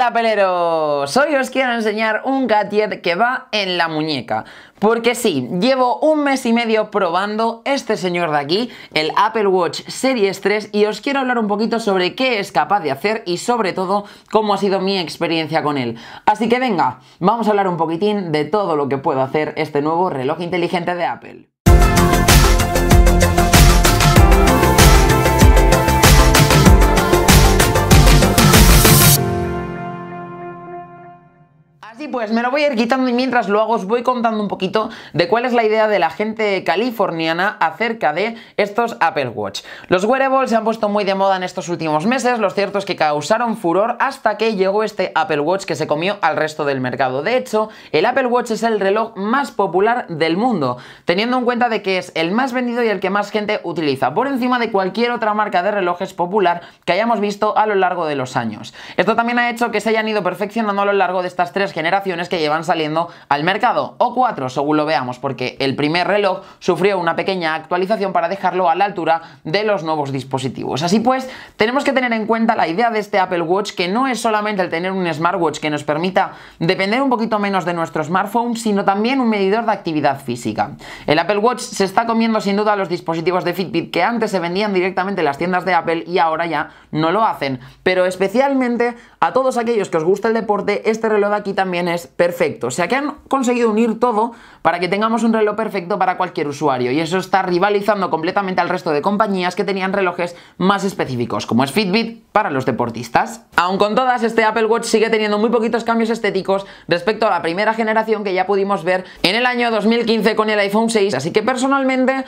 Hola peleros, hoy os quiero enseñar un gadget que va en la muñeca. Porque sí, llevo un mes y medio probando este señor de aquí, el Apple Watch Series 3, y os quiero hablar un poquito sobre qué es capaz de hacer y sobre todo cómo ha sido mi experiencia con él. Así que venga, vamos a hablar un poquitín de todo lo que puedo hacer este nuevo reloj inteligente de Apple. Así pues, me lo voy a ir quitando y mientras lo hago os voy contando un poquito de cuál es la idea de la gente californiana acerca de estos Apple Watch. Los wearables se han puesto muy de moda en estos últimos meses, lo cierto es que causaron furor hasta que llegó este Apple Watch que se comió al resto del mercado. De hecho, el Apple Watch es el reloj más popular del mundo, teniendo en cuenta de que es el más vendido y el que más gente utiliza, por encima de cualquier otra marca de relojes popular que hayamos visto a lo largo de los años. Esto también ha hecho que se hayan ido perfeccionando a lo largo de estas tres generaciones generaciones que llevan saliendo al mercado, o cuatro según lo veamos, porque el primer reloj sufrió una pequeña actualización para dejarlo a la altura de los nuevos dispositivos. Así pues, tenemos que tener en cuenta la idea de este Apple Watch, que no es solamente el tener un smartwatch que nos permita depender un poquito menos de nuestro smartphone, sino también un medidor de actividad física. El Apple Watch se está comiendo sin duda los dispositivos de Fitbit que antes se vendían directamente en las tiendas de Apple y ahora ya no lo hacen, pero especialmente a todos aquellos que os gusta el deporte, este reloj de aquí también es perfecto. O sea que han conseguido unir todo para que tengamos un reloj perfecto para cualquier usuario y eso está rivalizando completamente al resto de compañías que tenían relojes más específicos, como es Fitbit para los deportistas. Aun con todas, este Apple Watch sigue teniendo muy poquitos cambios estéticos respecto a la primera generación que ya pudimos ver en el año 2015 con el iPhone 6, así que personalmente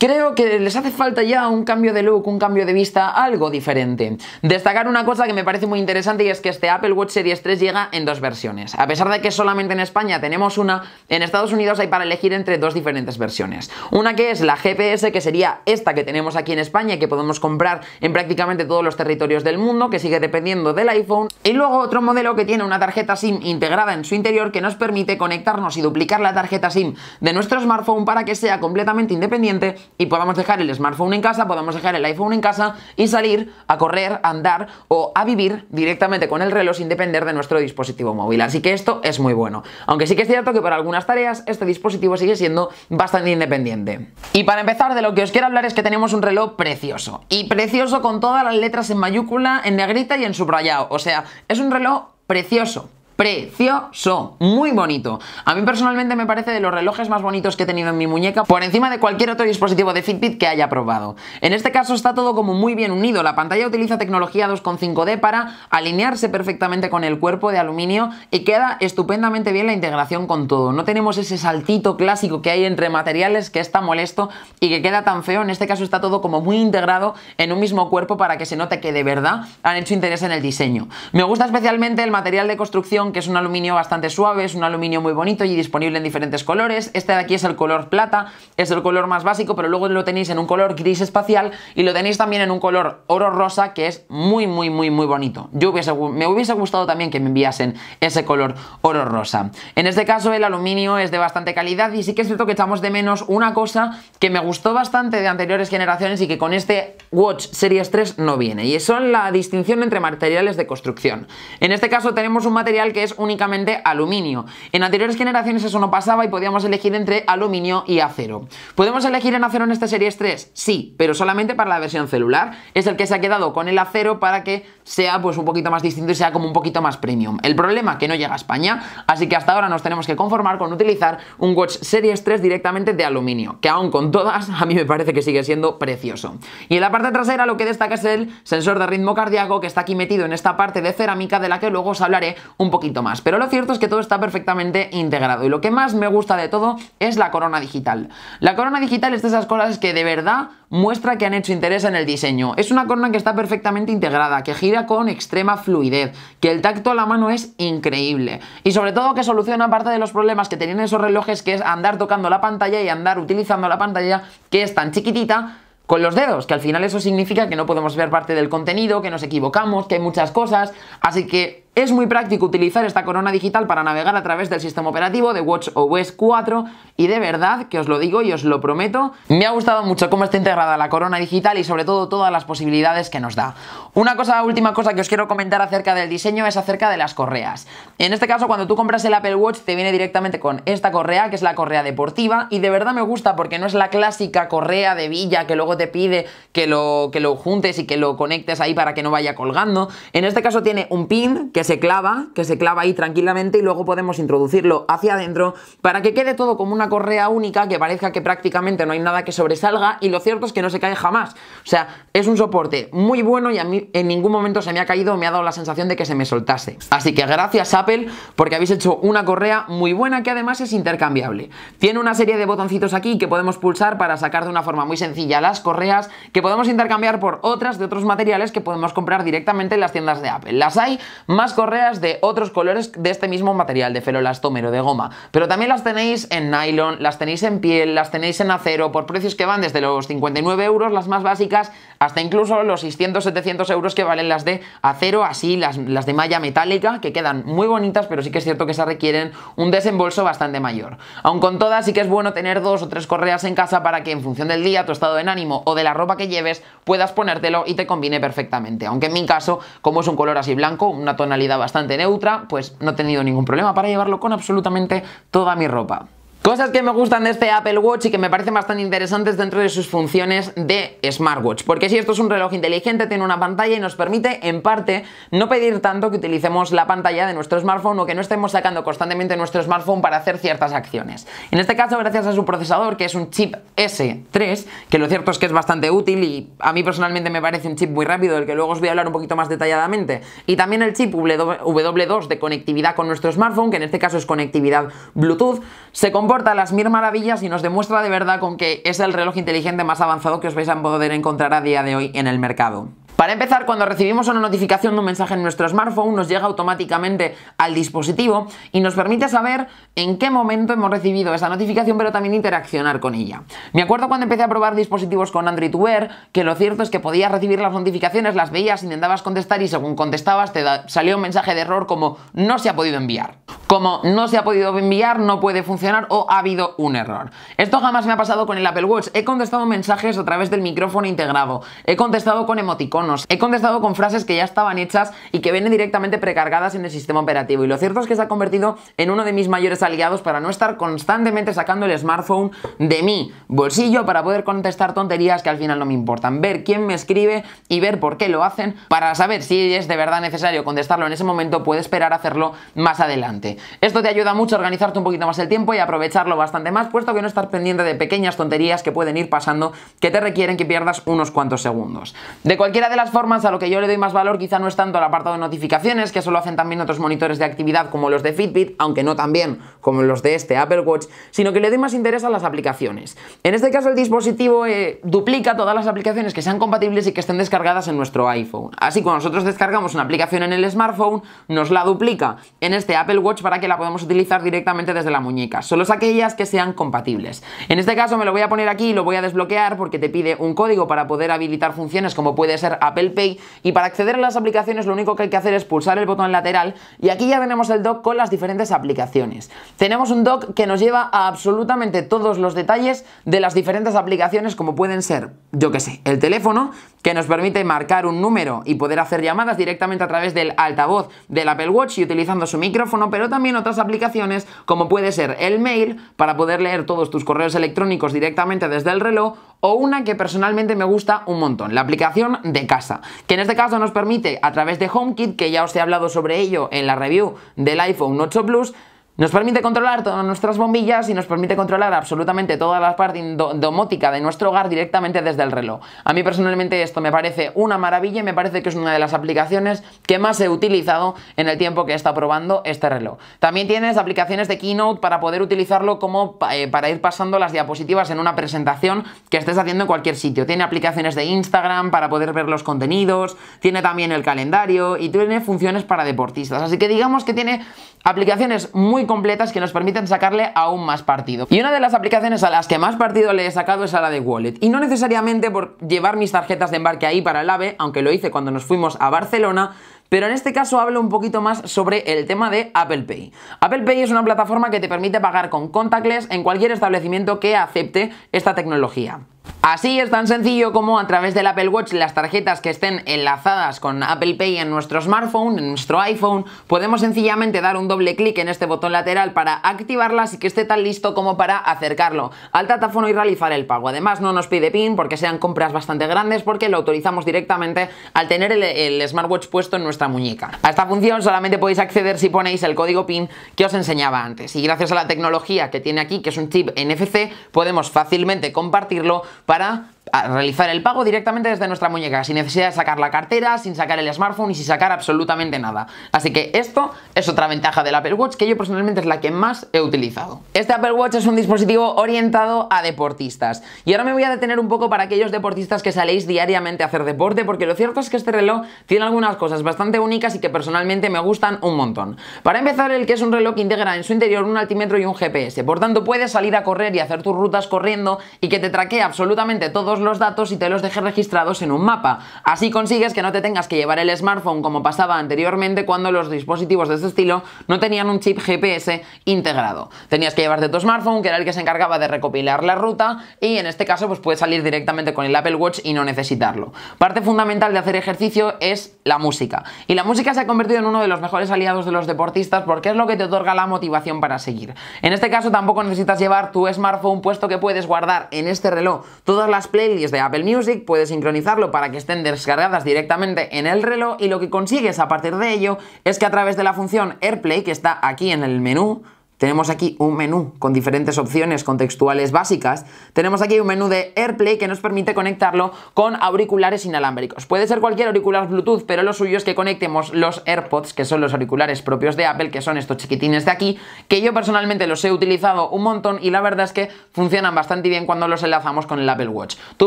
Creo que les hace falta ya un cambio de look, un cambio de vista, algo diferente. Destacar una cosa que me parece muy interesante y es que este Apple Watch Series 3 llega en dos versiones. A pesar de que solamente en España tenemos una, en Estados Unidos hay para elegir entre dos diferentes versiones. Una que es la GPS, que sería esta que tenemos aquí en España y que podemos comprar en prácticamente todos los territorios del mundo, que sigue dependiendo del iPhone. Y luego otro modelo que tiene una tarjeta SIM integrada en su interior que nos permite conectarnos y duplicar la tarjeta SIM de nuestro smartphone para que sea completamente independiente y podamos dejar el smartphone en casa, podamos dejar el iPhone en casa y salir a correr, a andar o a vivir directamente con el reloj sin depender de nuestro dispositivo móvil. Así que esto es muy bueno. Aunque sí que es cierto que para algunas tareas este dispositivo sigue siendo bastante independiente. Y para empezar, de lo que os quiero hablar es que tenemos un reloj precioso. Y precioso con todas las letras en mayúscula, en negrita y en subrayado. O sea, es un reloj precioso precioso, muy bonito. A mí personalmente me parece de los relojes más bonitos que he tenido en mi muñeca por encima de cualquier otro dispositivo de Fitbit que haya probado. En este caso está todo como muy bien unido. La pantalla utiliza tecnología 2.5D para alinearse perfectamente con el cuerpo de aluminio y queda estupendamente bien la integración con todo. No tenemos ese saltito clásico que hay entre materiales que está molesto y que queda tan feo. En este caso está todo como muy integrado en un mismo cuerpo para que se note que de verdad han hecho interés en el diseño. Me gusta especialmente el material de construcción que es un aluminio bastante suave, es un aluminio muy bonito y disponible en diferentes colores. Este de aquí es el color plata, es el color más básico, pero luego lo tenéis en un color gris espacial y lo tenéis también en un color oro rosa, que es muy, muy, muy, muy bonito. Yo me hubiese gustado también que me enviasen ese color oro rosa. En este caso el aluminio es de bastante calidad y sí que es cierto que echamos de menos una cosa que me gustó bastante de anteriores generaciones y que con este Watch Series 3 no viene, y son la distinción entre materiales de construcción. En este caso tenemos un material que es únicamente aluminio. En anteriores generaciones eso no pasaba y podíamos elegir entre aluminio y acero. ¿Podemos elegir en acero en esta Series 3? Sí, pero solamente para la versión celular. Es el que se ha quedado con el acero para que sea pues un poquito más distinto y sea como un poquito más premium. El problema que no llega a España, así que hasta ahora nos tenemos que conformar con utilizar un Watch Series 3 directamente de aluminio, que aún con todas a mí me parece que sigue siendo precioso. Y en la parte trasera lo que destaca es el sensor de ritmo cardíaco que está aquí metido en esta parte de cerámica de la que luego os hablaré un poquito más. Pero lo cierto es que todo está perfectamente integrado y lo que más me gusta de todo es la corona digital. La corona digital es de esas cosas que de verdad muestra que han hecho interés en el diseño. Es una corona que está perfectamente integrada, que gira con extrema fluidez, que el tacto a la mano es increíble y sobre todo que soluciona parte de los problemas que tenían esos relojes que es andar tocando la pantalla y andar utilizando la pantalla que es tan chiquitita con los dedos, que al final eso significa que no podemos ver parte del contenido, que nos equivocamos, que hay muchas cosas, así que es muy práctico utilizar esta corona digital para navegar a través del sistema operativo de WatchOS 4 y de verdad que os lo digo y os lo prometo, me ha gustado mucho cómo está integrada la corona digital y sobre todo todas las posibilidades que nos da. Una cosa, última cosa que os quiero comentar acerca del diseño es acerca de las correas. En este caso cuando tú compras el Apple Watch te viene directamente con esta correa que es la correa deportiva y de verdad me gusta porque no es la clásica correa de villa que luego te pide que lo, que lo juntes y que lo conectes ahí para que no vaya colgando. En este caso tiene un pin que se clava, que se clava ahí tranquilamente y luego podemos introducirlo hacia adentro para que quede todo como una correa única que parezca que prácticamente no hay nada que sobresalga y lo cierto es que no se cae jamás. O sea, es un soporte muy bueno y a mí en ningún momento se me ha caído o me ha dado la sensación de que se me soltase. Así que gracias Apple porque habéis hecho una correa muy buena que además es intercambiable. Tiene una serie de botoncitos aquí que podemos pulsar para sacar de una forma muy sencilla las correas que podemos intercambiar por otras de otros materiales que podemos comprar directamente en las tiendas de Apple. Las hay más correas de otros colores de este mismo material, de felolastómero, de goma. Pero también las tenéis en nylon, las tenéis en piel, las tenéis en acero, por precios que van desde los 59 euros, las más básicas, hasta incluso los 600-700 euros que valen las de acero, así las, las de malla metálica, que quedan muy bonitas, pero sí que es cierto que se requieren un desembolso bastante mayor. Aun con todas, sí que es bueno tener dos o tres correas en casa para que en función del día, tu estado de ánimo o de la ropa que lleves, puedas ponértelo y te combine perfectamente. Aunque en mi caso, como es un color así blanco, una tonalidad bastante neutra, pues no he tenido ningún problema para llevarlo con absolutamente toda mi ropa. Cosas que me gustan de este Apple Watch y que me parecen bastante interesantes dentro de sus funciones de smartwatch. Porque si esto es un reloj inteligente, tiene una pantalla y nos permite, en parte, no pedir tanto que utilicemos la pantalla de nuestro smartphone o que no estemos sacando constantemente nuestro smartphone para hacer ciertas acciones. En este caso, gracias a su procesador, que es un chip S3, que lo cierto es que es bastante útil y a mí personalmente me parece un chip muy rápido, del que luego os voy a hablar un poquito más detalladamente. Y también el chip W2 de conectividad con nuestro smartphone, que en este caso es conectividad Bluetooth, se comporta aporta las mil maravillas y nos demuestra de verdad con que es el reloj inteligente más avanzado que os vais a poder encontrar a día de hoy en el mercado. Para empezar, cuando recibimos una notificación de un mensaje en nuestro smartphone, nos llega automáticamente al dispositivo y nos permite saber en qué momento hemos recibido esa notificación, pero también interaccionar con ella. Me acuerdo cuando empecé a probar dispositivos con Android Wear, que lo cierto es que podías recibir las notificaciones, las veías, intentabas contestar y según contestabas te salía un mensaje de error como no se ha podido enviar. Como no se ha podido enviar, no puede funcionar o ha habido un error. Esto jamás me ha pasado con el Apple Watch. He contestado mensajes a través del micrófono integrado. He contestado con emoticonos He contestado con frases que ya estaban hechas y que vienen directamente precargadas en el sistema operativo. Y lo cierto es que se ha convertido en uno de mis mayores aliados para no estar constantemente sacando el smartphone de mi bolsillo para poder contestar tonterías que al final no me importan. Ver quién me escribe y ver por qué lo hacen para saber si es de verdad necesario contestarlo en ese momento, puede esperar a hacerlo más adelante. Esto te ayuda mucho a organizarte un poquito más el tiempo y aprovecharlo bastante más, puesto que no estar pendiente de pequeñas tonterías que pueden ir pasando que te requieren que pierdas unos cuantos segundos. De cualquiera de las formas a lo que yo le doy más valor quizá no es tanto al apartado de notificaciones, que eso hacen también otros monitores de actividad como los de Fitbit, aunque no también como los de este Apple Watch, sino que le doy más interés a las aplicaciones. En este caso el dispositivo eh, duplica todas las aplicaciones que sean compatibles y que estén descargadas en nuestro iPhone. Así cuando nosotros descargamos una aplicación en el smartphone, nos la duplica en este Apple Watch para que la podamos utilizar directamente desde la muñeca. Solo es aquellas que sean compatibles. En este caso me lo voy a poner aquí y lo voy a desbloquear porque te pide un código para poder habilitar funciones como puede ser Apple Pay y para acceder a las aplicaciones lo único que hay que hacer es pulsar el botón lateral y aquí ya tenemos el dock con las diferentes aplicaciones. Tenemos un dock que nos lleva a absolutamente todos los detalles de las diferentes aplicaciones como pueden ser, yo que sé, el teléfono, que nos permite marcar un número y poder hacer llamadas directamente a través del altavoz del Apple Watch y utilizando su micrófono, pero también otras aplicaciones como puede ser el mail para poder leer todos tus correos electrónicos directamente desde el reloj o una que personalmente me gusta un montón, la aplicación de casa, que en este caso nos permite a través de HomeKit, que ya os he hablado sobre ello en la review del iPhone 8 Plus, nos permite controlar todas nuestras bombillas y nos permite controlar absolutamente toda la parte domótica de nuestro hogar directamente desde el reloj. A mí personalmente esto me parece una maravilla y me parece que es una de las aplicaciones que más he utilizado en el tiempo que he estado probando este reloj. También tienes aplicaciones de Keynote para poder utilizarlo como eh, para ir pasando las diapositivas en una presentación que estés haciendo en cualquier sitio. Tiene aplicaciones de Instagram para poder ver los contenidos, tiene también el calendario y tiene funciones para deportistas. Así que digamos que tiene aplicaciones muy completas que nos permiten sacarle aún más partido. Y una de las aplicaciones a las que más partido le he sacado es a la de Wallet. Y no necesariamente por llevar mis tarjetas de embarque ahí para el AVE, aunque lo hice cuando nos fuimos a Barcelona, pero en este caso hablo un poquito más sobre el tema de Apple Pay. Apple Pay es una plataforma que te permite pagar con contactless en cualquier establecimiento que acepte esta tecnología. Así es tan sencillo como a través del Apple Watch las tarjetas que estén enlazadas con Apple Pay en nuestro smartphone, en nuestro iPhone, podemos sencillamente dar un doble clic en este botón lateral para activarlas y que esté tan listo como para acercarlo al datáfono y realizar el pago. Además no nos pide PIN porque sean compras bastante grandes porque lo autorizamos directamente al tener el, el smartwatch puesto en nuestra muñeca. A esta función solamente podéis acceder si ponéis el código PIN que os enseñaba antes y gracias a la tecnología que tiene aquí que es un chip NFC podemos fácilmente compartirlo para para realizar el pago directamente desde nuestra muñeca, sin necesidad de sacar la cartera, sin sacar el smartphone y sin sacar absolutamente nada. Así que esto es otra ventaja del Apple Watch que yo personalmente es la que más he utilizado. Este Apple Watch es un dispositivo orientado a deportistas. Y ahora me voy a detener un poco para aquellos deportistas que saléis diariamente a hacer deporte, porque lo cierto es que este reloj tiene algunas cosas bastante únicas y que personalmente me gustan un montón. Para empezar, el que es un reloj que integra en su interior un altímetro y un GPS, por tanto puedes salir a correr y hacer tus rutas corriendo y que te traquee absolutamente todos los datos y te los dejes registrados en un mapa. Así consigues que no te tengas que llevar el smartphone como pasaba anteriormente cuando los dispositivos de este estilo no tenían un chip GPS integrado. Tenías que llevarte tu smartphone, que era el que se encargaba de recopilar la ruta, y en este caso pues puedes salir directamente con el Apple Watch y no necesitarlo. Parte fundamental de hacer ejercicio es la música. Y la música se ha convertido en uno de los mejores aliados de los deportistas porque es lo que te otorga la motivación para seguir. En este caso tampoco necesitas llevar tu smartphone puesto que puedes guardar en este reloj todas las playlists de Apple Music, puedes sincronizarlo para que estén descargadas directamente en el reloj y lo que consigues a partir de ello es que a través de la función AirPlay, que está aquí en el menú, tenemos aquí un menú con diferentes opciones contextuales básicas. Tenemos aquí un menú de AirPlay que nos permite conectarlo con auriculares inalámbricos. Puede ser cualquier auricular Bluetooth, pero lo suyo es que conectemos los AirPods, que son los auriculares propios de Apple, que son estos chiquitines de aquí, que yo personalmente los he utilizado un montón y la verdad es que funcionan bastante bien cuando los enlazamos con el Apple Watch. Tú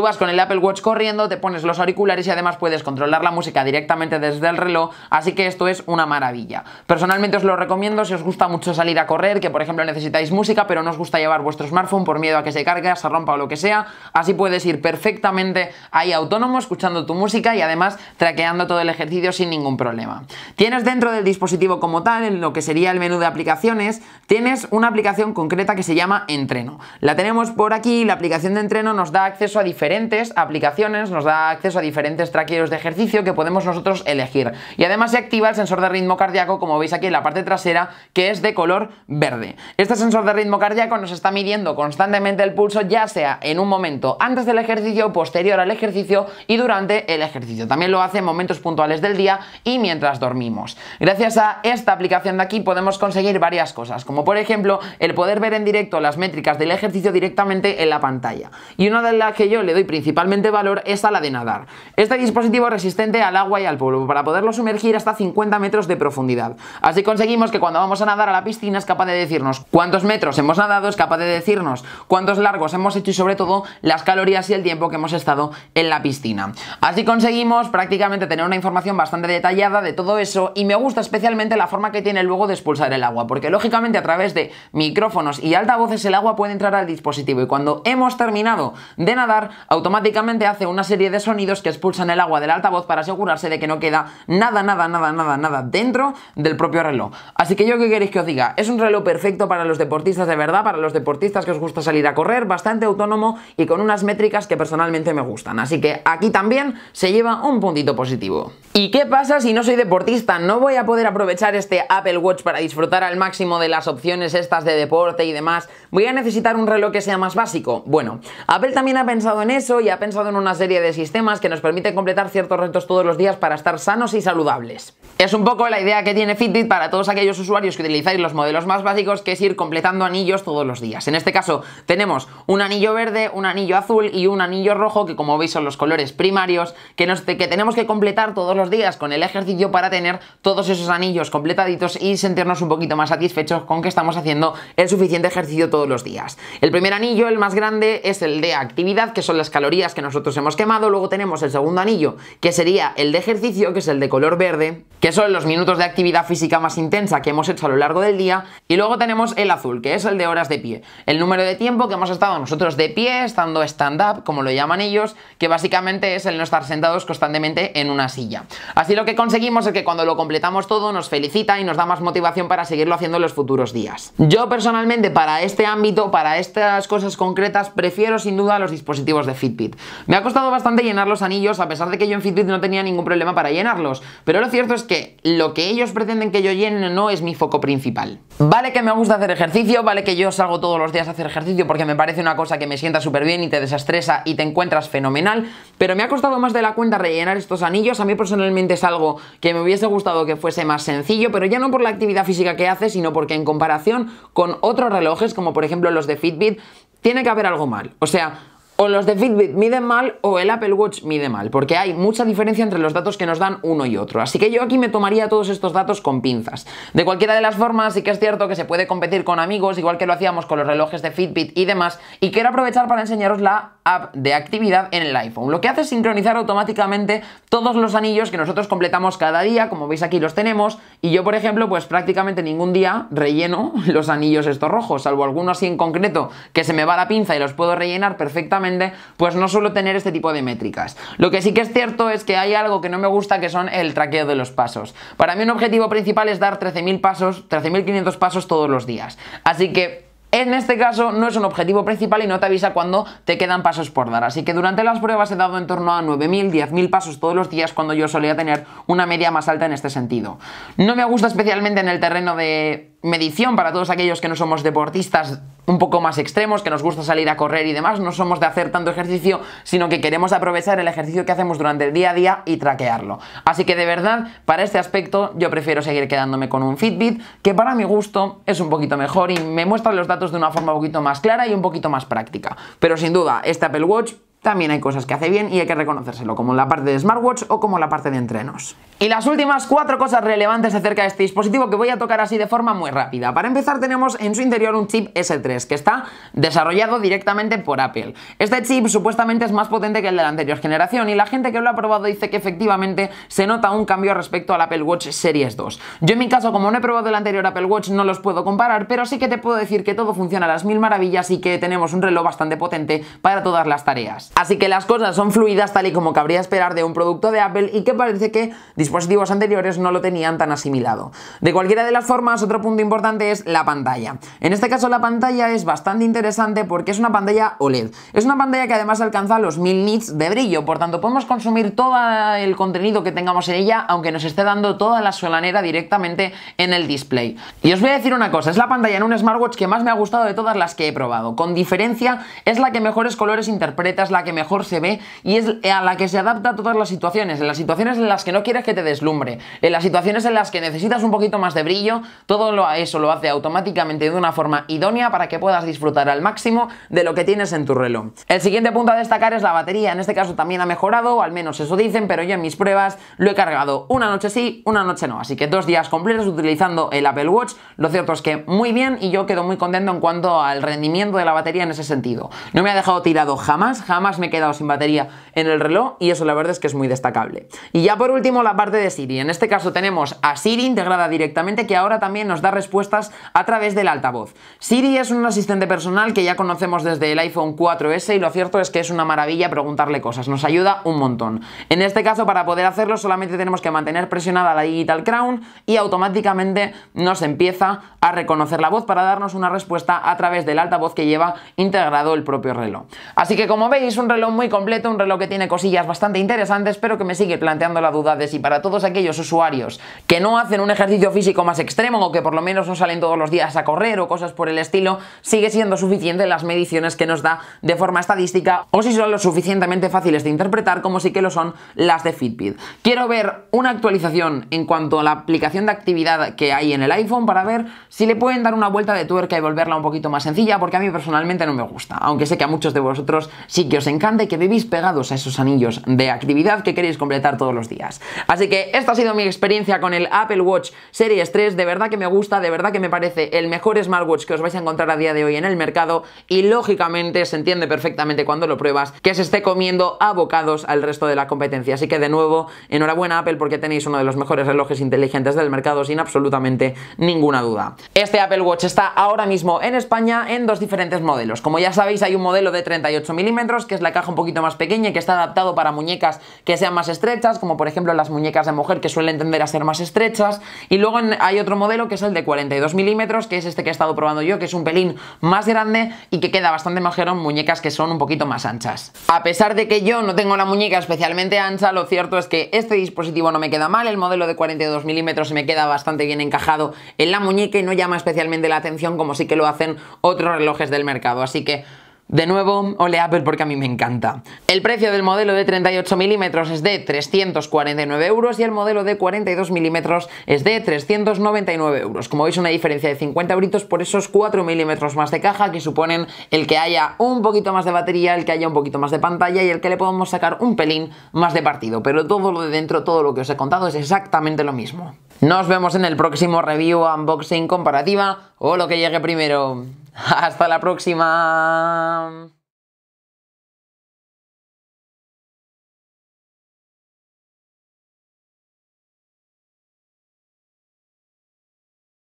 vas con el Apple Watch corriendo, te pones los auriculares y además puedes controlar la música directamente desde el reloj, así que esto es una maravilla. Personalmente os lo recomiendo si os gusta mucho salir a correr, que por ejemplo necesitáis música pero no os gusta llevar vuestro smartphone por miedo a que se cargue, se rompa o lo que sea, así puedes ir perfectamente ahí autónomo escuchando tu música y además traqueando todo el ejercicio sin ningún problema. Tienes dentro del dispositivo como tal, en lo que sería el menú de aplicaciones, tienes una aplicación concreta que se llama Entreno. La tenemos por aquí, la aplicación de Entreno nos da acceso a diferentes aplicaciones, nos da acceso a diferentes traqueos de ejercicio que podemos nosotros elegir. Y además se activa el sensor de ritmo cardíaco, como veis aquí en la parte trasera, que es de color verde. Este sensor de ritmo cardíaco nos está midiendo constantemente el pulso, ya sea en un momento antes del ejercicio, posterior al ejercicio y durante el ejercicio. También lo hace en momentos puntuales del día y mientras dormimos. Gracias a esta aplicación de aquí podemos conseguir varias cosas, como por ejemplo el poder ver en directo las métricas del ejercicio directamente en la pantalla. Y una de las que yo le doy principalmente valor es a la de nadar. Este dispositivo es resistente al agua y al polvo para poderlo sumergir hasta 50 metros de profundidad. Así conseguimos que cuando vamos a nadar a la piscina es capaz de decirnos cuántos metros hemos nadado, es capaz de decirnos cuántos largos hemos hecho y sobre todo las calorías y el tiempo que hemos estado en la piscina. Así conseguimos prácticamente tener una información bastante detallada de todo eso y me gusta especialmente la forma que tiene luego de expulsar el agua, porque lógicamente a través de micrófonos y altavoces el agua puede entrar al dispositivo y cuando hemos terminado de nadar automáticamente hace una serie de sonidos que expulsan el agua del altavoz para asegurarse de que no queda nada, nada, nada, nada, nada dentro del propio reloj. Así que yo que queréis que os diga, es un reloj perfecto para los deportistas de verdad, para los deportistas que os gusta salir a correr, bastante autónomo y con unas métricas que personalmente me gustan. Así que aquí también se lleva un puntito positivo. ¿Y qué pasa si no soy deportista? ¿No voy a poder aprovechar este Apple Watch para disfrutar al máximo de las opciones estas de deporte y demás? ¿Voy a necesitar un reloj que sea más básico? Bueno, Apple también ha pensado en eso y ha pensado en una serie de sistemas que nos permiten completar ciertos retos todos los días para estar sanos y saludables. Es un poco la idea que tiene Fitbit para todos aquellos usuarios que utilizáis los modelos más básicos que es ir completando anillos todos los días. En este caso tenemos un anillo verde, un anillo azul y un anillo rojo que como veis son los colores primarios que, nos, que tenemos que completar todos los días con el ejercicio para tener todos esos anillos completaditos y sentirnos un poquito más satisfechos con que estamos haciendo el suficiente ejercicio todos los días. El primer anillo, el más grande, es el de actividad, que son las calorías que nosotros hemos quemado. Luego tenemos el segundo anillo, que sería el de ejercicio, que es el de color verde, que son los minutos de actividad física más intensa que hemos hecho a lo largo del día. Y luego tenemos el azul, que es el de horas de pie. El número de tiempo que hemos estado nosotros de pie, estando stand-up, como lo llaman ellos, que básicamente es el no estar sentados constantemente en una silla. Así lo que conseguimos es que cuando lo completamos todo nos felicita y nos da más motivación para seguirlo haciendo en los futuros días. Yo personalmente para este ámbito, para estas cosas concretas, prefiero sin duda los dispositivos de Fitbit. Me ha costado bastante llenar los anillos, a pesar de que yo en Fitbit no tenía ningún problema para llenarlos, pero lo cierto es que lo que ellos pretenden que yo llene no es mi foco principal. Vale que me gusta hacer ejercicio, vale que yo salgo todos los días a hacer ejercicio porque me parece una cosa que me sienta súper bien y te desestresa y te encuentras fenomenal, pero me ha costado más de la cuenta rellenar estos anillos. A mí personalmente es algo que me hubiese gustado que fuese más sencillo, pero ya no por la actividad física que hace, sino porque en comparación con otros relojes, como por ejemplo los de Fitbit, tiene que haber algo mal. O sea, con los de Fitbit miden mal o el Apple Watch mide mal, porque hay mucha diferencia entre los datos que nos dan uno y otro. Así que yo aquí me tomaría todos estos datos con pinzas. De cualquiera de las formas, sí que es cierto que se puede competir con amigos, igual que lo hacíamos con los relojes de Fitbit y demás, y quiero aprovechar para enseñaros la app de actividad en el iPhone. Lo que hace es sincronizar automáticamente todos los anillos que nosotros completamos cada día, como veis aquí los tenemos, y yo por ejemplo, pues prácticamente ningún día relleno los anillos estos rojos, salvo algunos así en concreto que se me va la pinza y los puedo rellenar perfectamente pues no suelo tener este tipo de métricas. Lo que sí que es cierto es que hay algo que no me gusta que son el traqueo de los pasos. Para mí un objetivo principal es dar 13.000 pasos, 13.500 pasos todos los días. Así que en este caso no es un objetivo principal y no te avisa cuando te quedan pasos por dar, así que durante las pruebas he dado en torno a 9.000, 10.000 pasos todos los días cuando yo solía tener una media más alta en este sentido. No me gusta especialmente en el terreno de medición para todos aquellos que no somos deportistas un poco más extremos, que nos gusta salir a correr y demás, no somos de hacer tanto ejercicio, sino que queremos aprovechar el ejercicio que hacemos durante el día a día y traquearlo. Así que de verdad, para este aspecto yo prefiero seguir quedándome con un Fitbit, que para mi gusto es un poquito mejor y me muestra los datos de una forma un poquito más clara y un poquito más práctica. Pero sin duda, este Apple Watch también hay cosas que hace bien y hay que reconocérselo, como la parte de smartwatch o como la parte de entrenos. Y las últimas cuatro cosas relevantes acerca de este dispositivo que voy a tocar así de forma muy rápida. Para empezar tenemos en su interior un chip S3 que está desarrollado directamente por Apple. Este chip supuestamente es más potente que el de la anterior generación y la gente que lo ha probado dice que efectivamente se nota un cambio respecto al Apple Watch Series 2. Yo en mi caso como no he probado el anterior Apple Watch no los puedo comparar, pero sí que te puedo decir que todo funciona a las mil maravillas y que tenemos un reloj bastante potente para todas las tareas. Así que las cosas son fluidas tal y como cabría esperar de un producto de Apple y que parece que dispositivos anteriores no lo tenían tan asimilado. De cualquiera de las formas, otro punto importante es la pantalla. En este caso la pantalla es bastante interesante porque es una pantalla OLED. Es una pantalla que además alcanza los 1000 nits de brillo, por tanto podemos consumir todo el contenido que tengamos en ella aunque nos esté dando toda la solanera directamente en el display. Y os voy a decir una cosa, es la pantalla en un smartwatch que más me ha gustado de todas las que he probado. Con diferencia es la que mejores colores interpreta, que mejor se ve y es a la que se adapta a todas las situaciones, en las situaciones en las que no quieres que te deslumbre, en las situaciones en las que necesitas un poquito más de brillo, todo eso lo hace automáticamente de una forma idónea para que puedas disfrutar al máximo de lo que tienes en tu reloj. El siguiente punto a destacar es la batería, en este caso también ha mejorado, al menos eso dicen, pero yo en mis pruebas lo he cargado una noche sí, una noche no, así que dos días completos utilizando el Apple Watch, lo cierto es que muy bien y yo quedo muy contento en cuanto al rendimiento de la batería en ese sentido. No me ha dejado tirado jamás, jamás me he quedado sin batería en el reloj y eso la verdad es que es muy destacable. Y ya por último la parte de Siri. En este caso tenemos a Siri integrada directamente que ahora también nos da respuestas a través del altavoz. Siri es un asistente personal que ya conocemos desde el iPhone 4S y lo cierto es que es una maravilla preguntarle cosas, nos ayuda un montón. En este caso para poder hacerlo solamente tenemos que mantener presionada la Digital Crown y automáticamente nos empieza a reconocer la voz para darnos una respuesta a través del altavoz que lleva integrado el propio reloj. Así que como veis un reloj muy completo, un reloj que tiene cosillas bastante interesantes, pero que me sigue planteando la duda de si para todos aquellos usuarios que no hacen un ejercicio físico más extremo o que por lo menos no salen todos los días a correr o cosas por el estilo, sigue siendo suficiente las mediciones que nos da de forma estadística o si son lo suficientemente fáciles de interpretar como sí que lo son las de Fitbit. Quiero ver una actualización en cuanto a la aplicación de actividad que hay en el iPhone para ver si le pueden dar una vuelta de tuerca y volverla un poquito más sencilla porque a mí personalmente no me gusta, aunque sé que a muchos de vosotros sí que os encanta y que vivís pegados a esos anillos de actividad que queréis completar todos los días. Así que esta ha sido mi experiencia con el Apple Watch Series 3, de verdad que me gusta, de verdad que me parece el mejor smartwatch que os vais a encontrar a día de hoy en el mercado y lógicamente se entiende perfectamente cuando lo pruebas que se esté comiendo abocados al resto de la competencia. Así que de nuevo, enhorabuena Apple porque tenéis uno de los mejores relojes inteligentes del mercado sin absolutamente ninguna duda. Este Apple Watch está ahora mismo en España en dos diferentes modelos. Como ya sabéis, hay un modelo de 38 milímetros que es la caja un poquito más pequeña y que está adaptado para muñecas que sean más estrechas, como por ejemplo las muñecas de mujer que suelen tender a ser más estrechas. Y luego hay otro modelo que es el de 42 milímetros, que es este que he estado probando yo, que es un pelín más grande y que queda bastante mejor en muñecas que son un poquito más anchas. A pesar de que yo no tengo la muñeca especialmente ancha, lo cierto es que este dispositivo no me queda mal, el modelo de 42 milímetros se me queda bastante bien encajado en la muñeca y no llama especialmente la atención como sí que lo hacen otros relojes del mercado. Así que de nuevo, ole Apple porque a mí me encanta. El precio del modelo de 38 milímetros es de 349 euros y el modelo de 42 milímetros es de 399 euros. Como veis, una diferencia de 50 euros por esos 4 milímetros más de caja que suponen el que haya un poquito más de batería, el que haya un poquito más de pantalla y el que le podemos sacar un pelín más de partido. Pero todo lo de dentro, todo lo que os he contado es exactamente lo mismo. Nos vemos en el próximo review, unboxing, comparativa o lo que llegue primero. Hasta la próxima.